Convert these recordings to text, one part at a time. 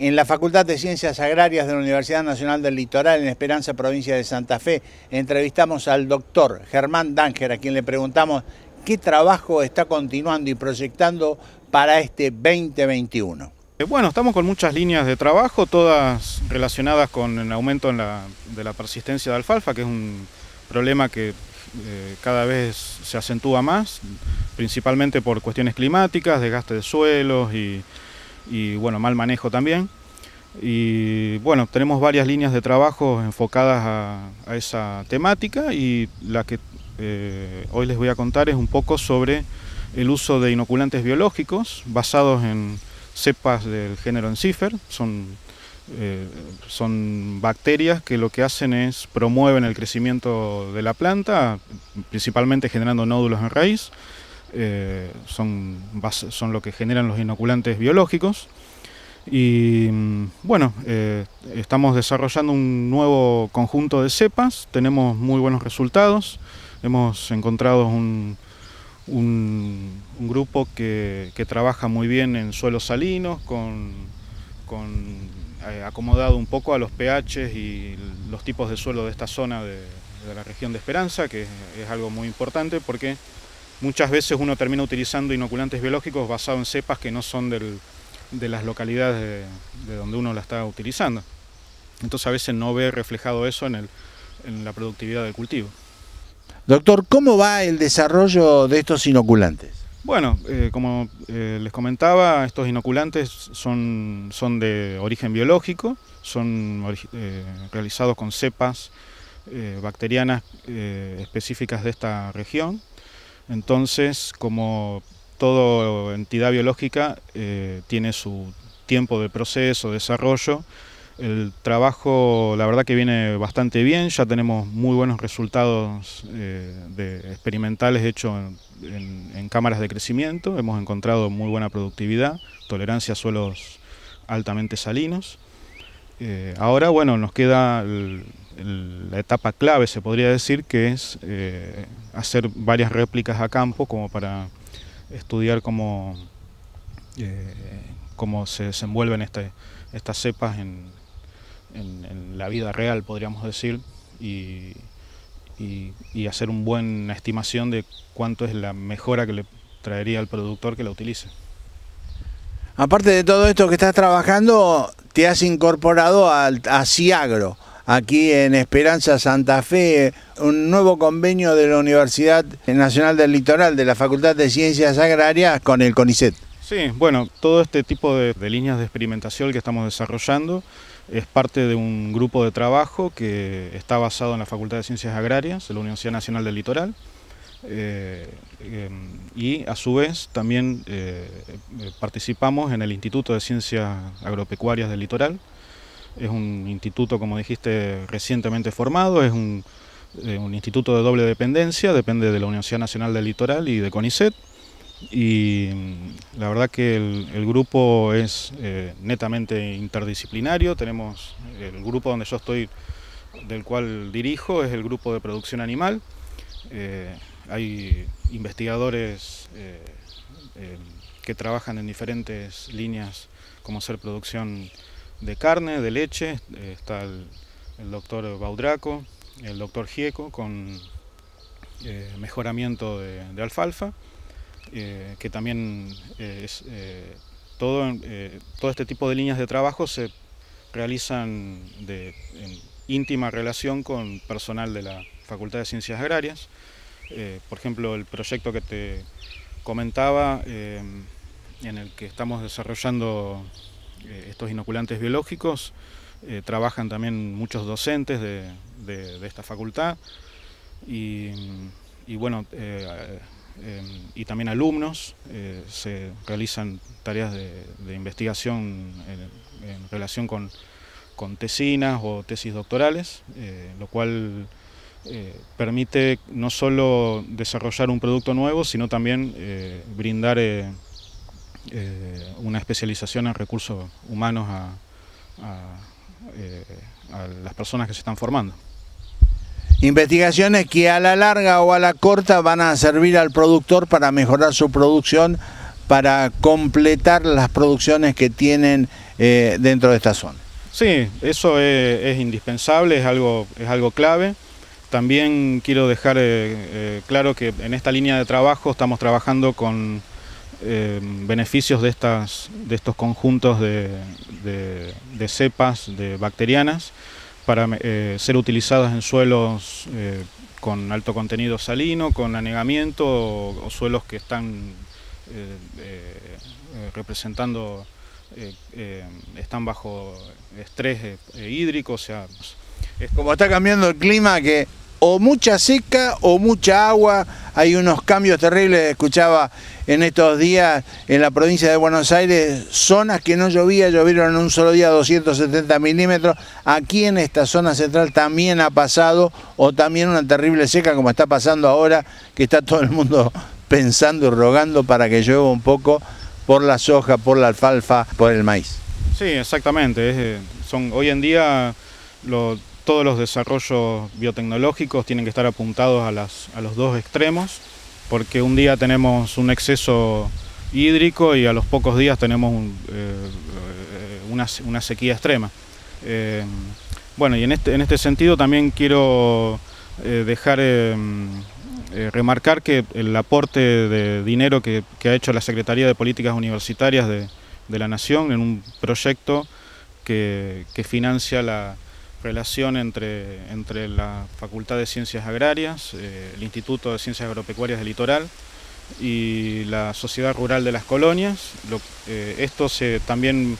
En la Facultad de Ciencias Agrarias de la Universidad Nacional del Litoral, en Esperanza, provincia de Santa Fe, entrevistamos al doctor Germán Dánger a quien le preguntamos qué trabajo está continuando y proyectando para este 2021. Eh, bueno, estamos con muchas líneas de trabajo, todas relacionadas con el aumento de la persistencia de alfalfa, que es un problema que eh, cada vez se acentúa más, principalmente por cuestiones climáticas, desgaste de suelos y, bueno, mal manejo también. Y bueno, tenemos varias líneas de trabajo enfocadas a, esa temática y la que eh, hoy les voy a contar es un poco sobre el uso de inoculantes biológicos basados en cepas del género Encifer, son eh, son bacterias que lo que hacen es promueven el crecimiento de la planta, principalmente generando nódulos en raíz. Eh, son, son lo que generan los inoculantes biológicos. Y mm, bueno, eh, estamos desarrollando un nuevo conjunto de cepas, tenemos muy buenos resultados, hemos encontrado un, grupo que, trabaja muy bien en suelos salinos, con eh, acomodado un poco a los pH y los tipos de suelo de esta zona de, la región de Esperanza, que es, algo muy importante porque muchas veces uno termina utilizando inoculantes biológicos basados en cepas que no son de las localidades de, donde uno la está utilizando. Entonces a veces no ve reflejado eso en, en la productividad del cultivo. Doctor, ¿cómo va el desarrollo de estos inoculantes? Bueno, eh, como eh, les comentaba, estos inoculantes son, de origen biológico, son eh, realizados con cepas bacterianas específicas de esta región. Entonces, como toda entidad biológica tiene su tiempo de proceso, desarrollo, el trabajo, la verdad que viene bastante bien, ya tenemos muy buenos resultados eh, de experimentales hechos en, cámaras de crecimiento, hemos encontrado muy buena productividad, tolerancia a suelos altamente salinos. Eh, ahora, bueno, nos queda la etapa clave, se podría decir, que es eh, hacer varias réplicas a campo como para estudiar cómo, cómo se desenvuelven este, estas cepas en, en, la vida real, podríamos decir, y, y, hacer una buena estimación de cuánto es la mejora que le traería al productor que la utilice. Aparte de todo esto que estás trabajando, te has incorporado a, Ciagro, aquí en Esperanza Santa Fe, un nuevo convenio de la Universidad Nacional del Litoral, de la Facultad de Ciencias Agrarias, con el CONICET. Sí, bueno, todo este tipo de líneas de experimentación que estamos desarrollando es parte de un grupo de trabajo que está basado en la Facultad de Ciencias Agrarias, de la Universidad Nacional del Litoral, eh, em, y a su vez también eh, eh, participamos en el Instituto de Ciencias Agropecuarias del Litoral. Es un instituto, como dijiste, recientemente formado, es un, un instituto de doble dependencia, depende de la Universidad Nacional del Litoral y de CONICET y mm, la verdad que el, grupo es eh, netamente interdisciplinario. Tenemos eh, el grupo donde yo estoy, del cual dirijo, es el grupo de producción animal. Eh, hay investigadores que trabajan en diferentes líneas, como ser producción de carne, de leche. está el, doctor Baudraco, el doctor Gieco con mejoramiento de alfalfa. Eh, que también eh, es, eh, todo, todo este tipo de líneas de trabajo se realizan de, en íntima relación con personal de la Facultad de Ciencias Agrarias. por ejemplo, el proyecto que te comentaba, en el que estamos desarrollando estos inoculantes biológicos, trabajan también muchos docentes de, esta facultad y, bueno, Em, y también alumnos. Eh, se realizan tareas de, investigación en, relación con, con tesinas o tesis doctorales, eh, lo cual eh, permite no solo desarrollar un producto nuevo, sino también brindar una especialización en recursos humanos a las personas que se están formando. Investigaciones que a la larga o a la corta van a servir al productor para mejorar su producción, para completar las producciones que tienen eh, dentro de esta zona. Sí, eso es, indispensable, es algo, es algo clave. También quiero dejar eh, eh, claro que en esta línea de trabajo estamos trabajando con beneficios de, de estos conjuntos de cepas de bacterianas para eh, ser utilizadas en suelos eh, con alto contenido salino, con anegamiento o, suelos que están eh, representando, están bajo estrés hídrico, o sea... Es... Como está cambiando el clima que o mucha seca o mucha agua. Hay unos cambios terribles, escuchaba en estos días en la provincia de Buenos Aires, zonas que no llovía, llovieron en un solo día 270 milímetros. Aquí en esta zona central también ha pasado, o también una terrible seca como está pasando ahora, que está todo el mundo pensando y rogando para que llueva un poco por la soja, por la alfalfa, por el maíz. Sí, exactamente. Eh, son, hoy en día lo, todos los desarrollos biotecnológicos tienen que estar apuntados a, los dos extremos, porque un día tenemos un exceso hídrico y a los pocos días tenemos eh, una, sequía extrema. Eh, bueno, y en este, en este sentido también quiero eh, dejar remarcar que el aporte de dinero que, ha hecho la Secretaría de Políticas Universitarias de, la Nación en un proyecto que financia la, relación entre, entre la Facultad de Ciencias Agrarias, eh, el Instituto de Ciencias Agropecuarias del Litoral y la Sociedad Rural de las Colonias. Eh, esto se también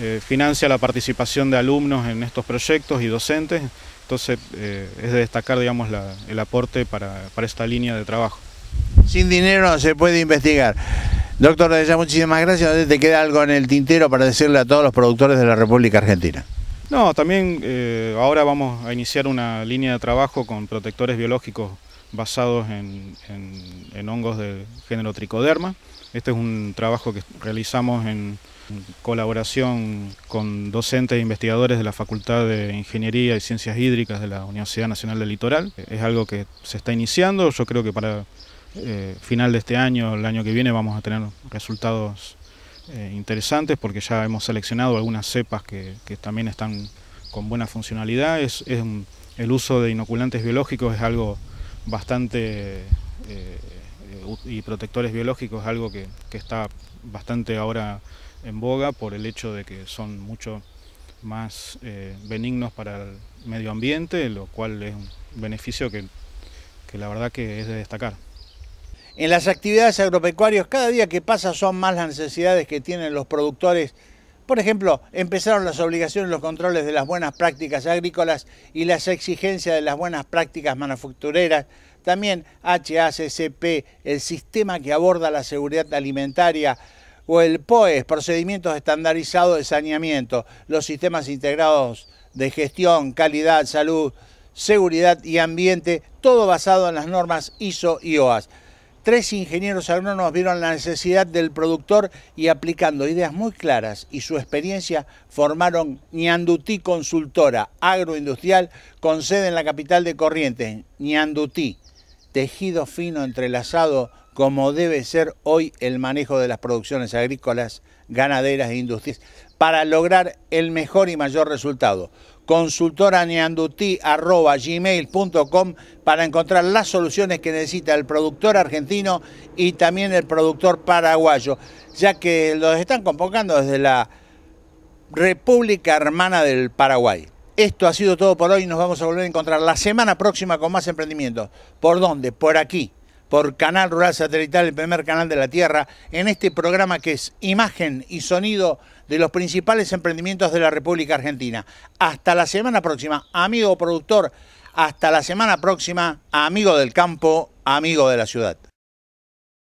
eh, financia la participación de alumnos en estos proyectos y docentes, entonces es de destacar digamos, el aporte para, esta línea de trabajo. Sin dinero no se puede investigar. Doctor, ya muchísimas gracias. ¿Te queda algo en el tintero para decirle a todos los productores de la República Argentina? No, también eh, ahora vamos a iniciar una línea de trabajo con protectores biológicos basados en, hongos de género tricoderma. Este es un trabajo que realizamos en colaboración con docentes e investigadores de la Facultad de Ingeniería y Ciencias Hídricas de la Universidad Nacional del Litoral. Es algo que se está iniciando, yo creo que para eh, final de este año, el año que viene, vamos a tener resultados eh, interesantes porque ya hemos seleccionado algunas cepas que, también están con buena funcionalidad. el uso de inoculantes biológicos es algo bastante, eh, eh, y protectores biológicos es algo que, está bastante ahora en boga por el hecho de que son mucho más benignos para el medio ambiente, lo cual es un beneficio que la verdad que es de destacar. En las actividades agropecuarias cada día que pasa son más las necesidades que tienen los productores. Por ejemplo, empezaron las obligaciones, los controles de las buenas prácticas agrícolas y las exigencias de las buenas prácticas manufactureras. También HACCP, el sistema que aborda la seguridad alimentaria, o el POES, procedimientos estandarizados de saneamiento, los sistemas integrados de gestión, calidad, salud, seguridad y ambiente, todo basado en las normas ISO y OAS. Tres ingenieros agrónomos vieron la necesidad del productor y aplicando ideas muy claras y su experiencia formaron Ñandutí Consultora Agroindustrial con sede en la capital de Corrientes, Ñandutí. Tejido fino entrelazado como debe ser hoy el manejo de las producciones agrícolas, ganaderas e industrias para lograr el mejor y mayor resultado consultoraneandutí.com para encontrar las soluciones que necesita el productor argentino y también el productor paraguayo, ya que los están convocando desde la República Hermana del Paraguay. Esto ha sido todo por hoy. Nos vamos a volver a encontrar la semana próxima con más emprendimientos. ¿Por dónde? Por aquí por Canal Rural Satelital, el primer canal de la Tierra, en este programa que es imagen y sonido de los principales emprendimientos de la República Argentina. Hasta la semana próxima, amigo productor, hasta la semana próxima, amigo del campo, amigo de la ciudad.